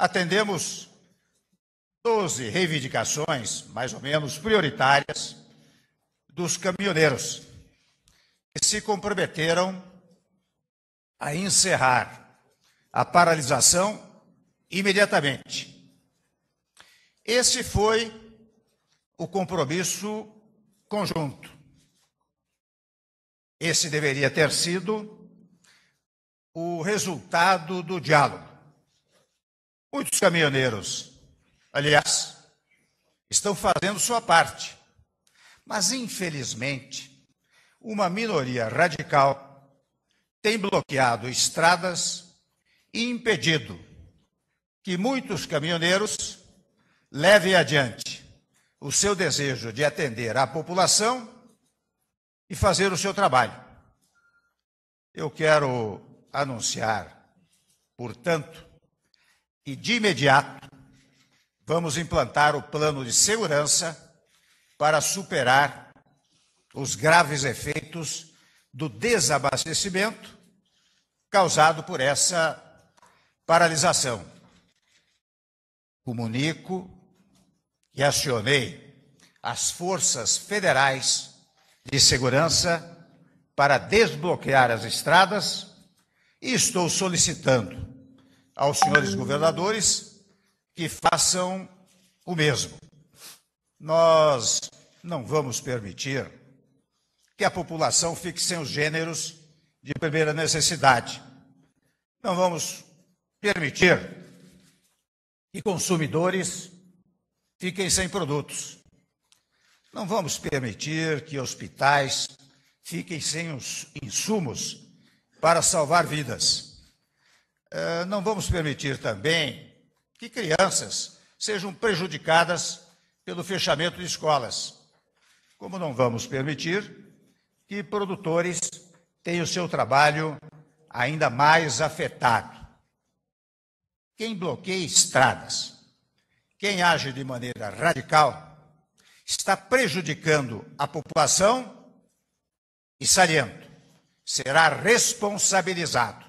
Atendemos 12 reivindicações, mais ou menos, prioritárias dos caminhoneiros, que se comprometeram a encerrar a paralisação imediatamente. Esse foi o compromisso conjunto. Esse deveria ter sido o resultado do diálogo. Muitos caminhoneiros, aliás, estão fazendo sua parte. Mas, infelizmente, uma minoria radical tem bloqueado estradas e impedido que muitos caminhoneiros levem adiante o seu desejo de atender à população e fazer o seu trabalho. Eu quero anunciar, portanto, e de imediato vamos implantar o plano de segurança para superar os graves efeitos do desabastecimento causado por essa paralisação. Comunico e acionei as forças federais de segurança para desbloquear as estradas e estou solicitando aos senhores governadores que façam o mesmo. Nós não vamos permitir que a população fique sem os gêneros de primeira necessidade. Não vamos permitir que consumidores fiquem sem produtos. Não vamos permitir que hospitais fiquem sem os insumos para salvar vidas. Eh, não vamos permitir também que crianças sejam prejudicadas pelo fechamento de escolas, como não vamos permitir que produtores tenham o seu trabalho ainda mais afetado. Quem bloqueia estradas, quem age de maneira radical, está prejudicando a população e, saliento, será responsabilizado